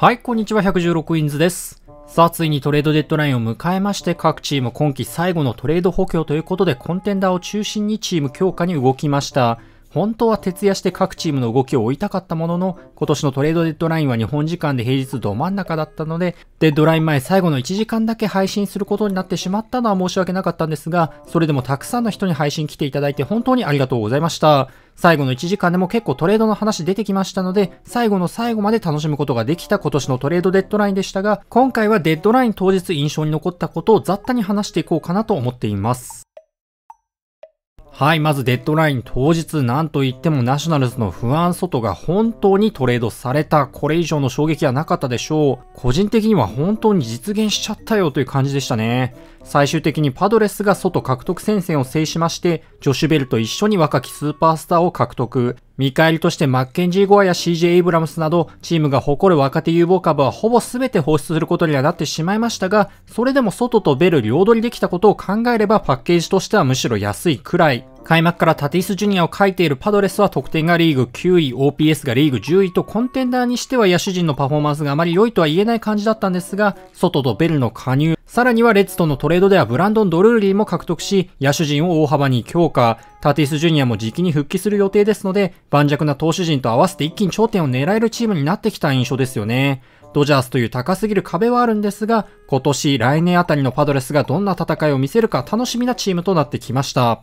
はい、こんにちは、116インズです。さあ、ついにトレードデッドラインを迎えまして、各チーム今季最後のトレード補強ということで、コンテンダーを中心にチーム強化に動きました。本当は徹夜して各チームの動きを追いたかったものの、今年のトレードデッドラインは日本時間で平日ど真ん中だったので、デッドライン前最後の1時間だけ配信することになってしまったのは申し訳なかったんですが、それでもたくさんの人に配信来ていただいて本当にありがとうございました。最後の1時間でも結構トレードの話出てきましたので、最後の最後まで楽しむことができた今年のトレードデッドラインでしたが、今回はデッドライン当日印象に残ったことを雑多に話していこうかなと思っています。はい、まずデッドライン当日、なんと言ってもナショナルズの不安外が本当にトレードされた。これ以上の衝撃はなかったでしょう。個人的には本当に実現しちゃったよという感じでしたね。最終的にパドレスが外獲得戦線を制しまして、ジョシュベルと一緒に若きスーパースターを獲得。見返りとしてマッケンジー・ゴアや CJ・ エイブラムスなど、チームが誇る若手有望株はほぼ全て放出することにはなってしまいましたが、それでも外とベル両取りできたことを考えればパッケージとしてはむしろ安いくらい。開幕からタティス・ジュニアを書いているパドレスは得点がリーグ9位、OPS がリーグ10位とコンテンダーにしては野手陣のパフォーマンスがあまり良いとは言えない感じだったんですが、外とベルの加入、さらにはレッツとのトレードではブランドン・ドルーリーも獲得し、野手陣を大幅に強化、タティス・ジュニアも時期に復帰する予定ですので、盤石な投手陣と合わせて一気に頂点を狙えるチームになってきた印象ですよね。ドジャースという高すぎる壁はあるんですが、今年、来年あたりのパドレスがどんな戦いを見せるか楽しみなチームとなってきました。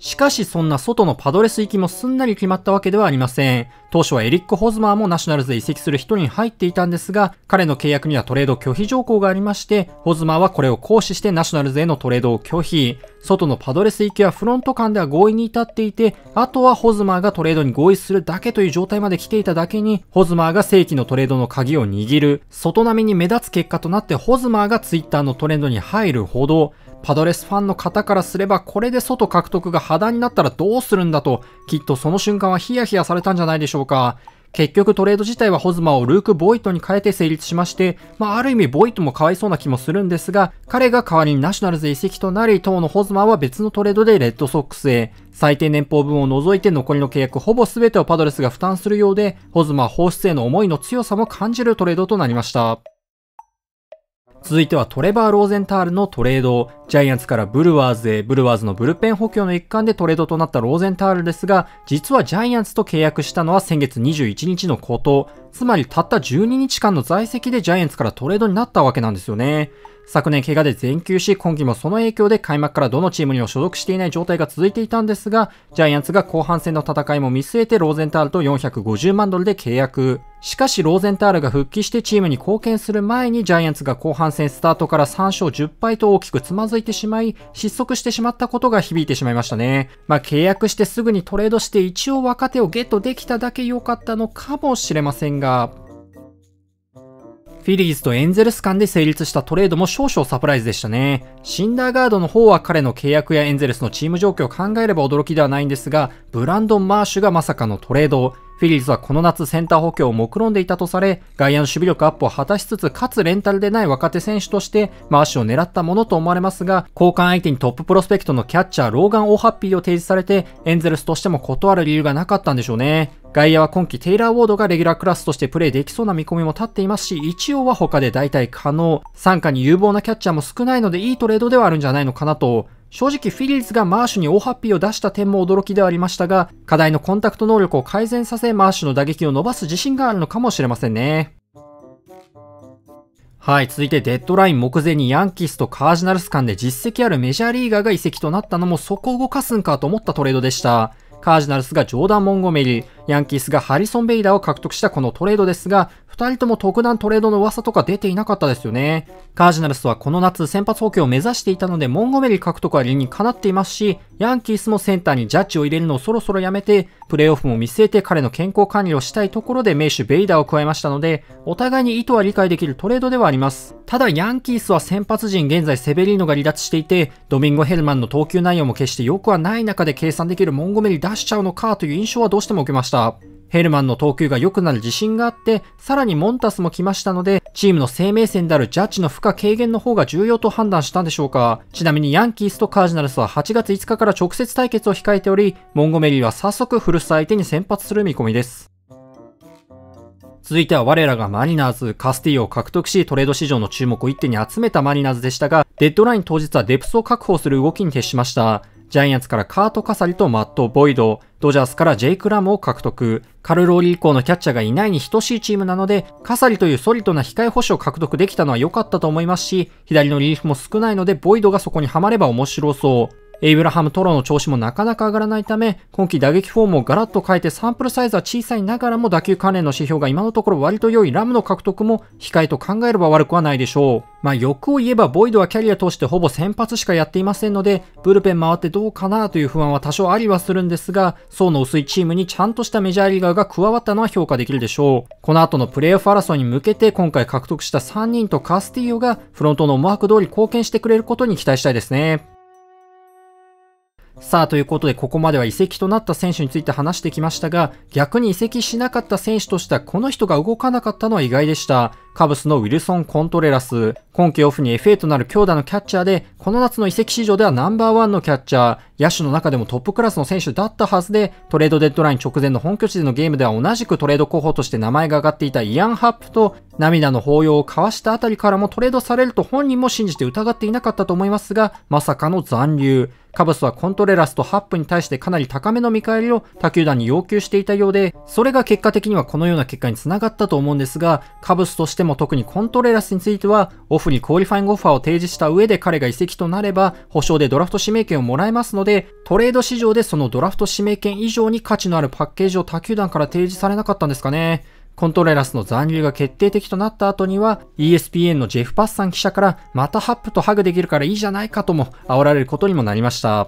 しかしそんな外のパドレス行きもすんなり決まったわけではありません。当初はエリック・ホズマーもナショナルズへ移籍する人に入っていたんですが、彼の契約にはトレード拒否条項がありまして、ホズマーはこれを行使してナショナルズへのトレードを拒否。外のパドレス行きはフロント間では合意に至っていて、あとはホズマーがトレードに合意するだけという状態まで来ていただけに、ホズマーが正規のトレードの鍵を握る、外並みに目立つ結果となってホズマーがツイッターのトレンドに入るほど、パドレスファンの方からすればこれで外獲得が破談になったらどうするんだと、きっとその瞬間はヒヤヒヤされたんじゃないでしょうか。結局トレード自体はホズマをルーク・ボイトに変えて成立しまして、まあある意味ボイトもかわいそうな気もするんですが、彼が代わりにナショナルズ移籍となり、当のホズマは別のトレードでレッドソックスへ、最低年俸分を除いて残りの契約ほぼ全てをパドレスが負担するようで、ホズマは放出への思いの強さも感じるトレードとなりました。続いてはトレバー・ローゼンタールのトレード。ジャイアンツからブルワーズへ、ブルワーズのブルペン補強の一環でトレードとなったローゼンタールですが、実はジャイアンツと契約したのは先月21日のこと。つまりたった12日間の在籍でジャイアンツからトレードになったわけなんですよね。昨年怪我で全休し、今季もその影響で開幕からどのチームにも所属していない状態が続いていたんですが、ジャイアンツが後半戦の戦いも見据えてローゼンタールと450万ドルで契約。しかしローゼンタールが復帰してチームに貢献する前にジャイアンツが後半戦スタートから3勝10敗と大きくつまずいてしまい、失速してしまったことが響いてしまいましたね。まあ契約してすぐにトレードして一応若手をゲットできただけ良かったのかもしれませんが、フィリーズとエンゼルス間で成立したトレードも少々サプライズでしたね。シンダーガードの方は彼の契約やエンゼルスのチーム状況を考えれば驚きではないんですが、ブランドン・マーシュがまさかのトレード。フィリーズはこの夏センター補強を目論んでいたとされ、外野の守備力アップを果たしつつ、かつレンタルでない若手選手として、まあ足を狙ったものと思われますが、交換相手にトッププロスペクトのキャッチャー、ローガン・オハッピーを提示されて、エンゼルスとしても断る理由がなかったんでしょうね。外野は今季テイラー・ウォードがレギュラークラスとしてプレイできそうな見込みも立っていますし、一応は他で代替可能、参加に有望なキャッチャーも少ないのでいいトレードではあるんじゃないのかなと、正直フィリーズがマーシュにオハッピーを出した点も驚きではありましたが、課題のコンタクト能力を改善させ、マーシュの打撃を伸ばす自信があるのかもしれませんね。はい、続いてデッドライン目前にヤンキースとカージナルス間で実績あるメジャーリーガーが移籍となったのもそこを動かすんかと思ったトレードでした。カージナルスがジョーダン・モンゴメリー、ヤンキースがハリソン・ベイダーを獲得したこのトレードですが、2人とも特段トレードの噂とか出ていなかったですよね。カージナルスはこの夏先発補強を目指していたので、モンゴメリー獲得は理にかなっていますし、ヤンキースもセンターにジャッジを入れるのをそろそろやめて、プレーオフも見据えて彼の健康管理をしたいところで名手ベイダーを加えましたので、お互いに意図は理解できるトレードではあります。ただヤンキースは先発陣現在セベリーノが離脱していて、ドミンゴ・ヘルマンの投球内容も決して良くはない中で計算できるモンゴメリー出しちゃうのかという印象はどうしても受けました。ヘルマンの投球が良くなる自信があって、さらにモンタスも来ましたので、チームの生命線であるジャッジの負荷軽減の方が重要と判断したんでしょうか。ちなみにヤンキースとカージナルスは8月5日から直接対決を控えており、モンゴメリーは早速古巣相手に先発する見込みです。続いては我らがマリナーズ、カスティーを獲得しトレード市場の注目を一手に集めたマリナーズでしたが、デッドライン当日はデプスを確保する動きに徹しました。ジャイアンツからカート・カサリとマット・ボイド、ドジャースからジェイク・ラムを獲得。カルローリー以降のキャッチャーがいないに等しいチームなので、カサリというソリッドな控え星を獲得できたのは良かったと思いますし、左のリリーフも少ないので、ボイドがそこにはまれば面白そう。エイブラハム・トロの調子もなかなか上がらないため、今季打撃フォームをガラッと変えてサンプルサイズは小さいながらも打球関連の指標が今のところ割と良いラムの獲得も控えと考えれば悪くはないでしょう。まあ欲を言えばボイドはキャリア通してほぼ先発しかやっていませんので、ブルペン回ってどうかなという不安は多少ありはするんですが、層の薄いチームにちゃんとしたメジャーリーガーが加わったのは評価できるでしょう。この後のプレイオフ争いに向けて今回獲得した3人とカスティーヨがフロントの思惑通り貢献してくれることに期待したいですね。さあ、ということで、ここまでは移籍となった選手について話してきましたが、逆に移籍しなかった選手としては、この人が動かなかったのは意外でした。カブスのウィルソン・コントレラス。今季オフに FA となる強打のキャッチャーで、この夏の移籍市場ではナンバーワンのキャッチャー、野手の中でもトップクラスの選手だったはずで、トレードデッドライン直前の本拠地でのゲームでは同じくトレード候補として名前が挙がっていたイアン・ハップと、涙の抱擁を交わしたあたりからもトレードされると本人も信じて疑っていなかったと思いますが、まさかの残留。カブスはコントレラスとハップに対してかなり高めの見返りを他球団に要求していたようで、それが結果的にはこのような結果につながったと思うんですが、カブスとしても特にコントレラスについては、オフにクオリファイングオファーを提示した上で彼が移籍となれば、保証でドラフト指名権をもらえますので、トレード市場でそのドラフト指名権以上に価値のあるパッケージを他球団から提示されなかったんですかね。コントレラスの残留が決定的となった後には、ESPN のジェフ・パッサン記者から、またハップとハグできるからいいじゃないかとも煽られることにもなりました。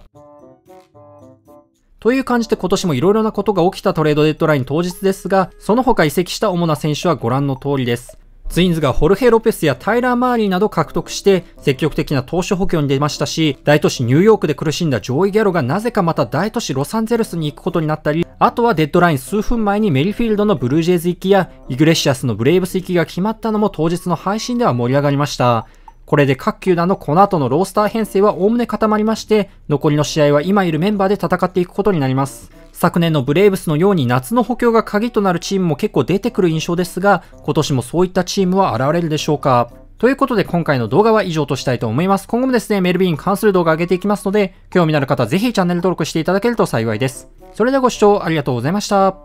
という感じで今年もいろいろなことが起きたトレードデッドライン当日ですが、その他移籍した主な選手はご覧の通りです。ツインズがホルヘ・ロペスやタイラー・マーリーなど獲得して積極的な投手補強に出ましたし、大都市ニューヨークで苦しんだ上位ギャロがなぜかまた大都市ロサンゼルスに行くことになったり、あとはデッドライン数分前にメリフィールドのブルージェイズ行きや、イグレシアスのブレイブス行きが決まったのも当日の配信では盛り上がりました。これで各球団のこの後のロースター編成は概ね固まりまして、残りの試合は今いるメンバーで戦っていくことになります。昨年のブレーブスのように夏の補強が鍵となるチームも結構出てくる印象ですが、今年もそういったチームは現れるでしょうか。ということで今回の動画は以上としたいと思います。今後もですね、メルビーに関する動画上げていきますので、興味のある方ぜひチャンネル登録していただけると幸いです。それではご視聴ありがとうございました。